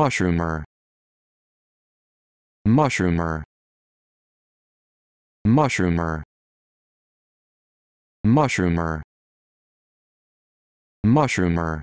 mushroomer mushroomer mushroomer mushroomer mushroomer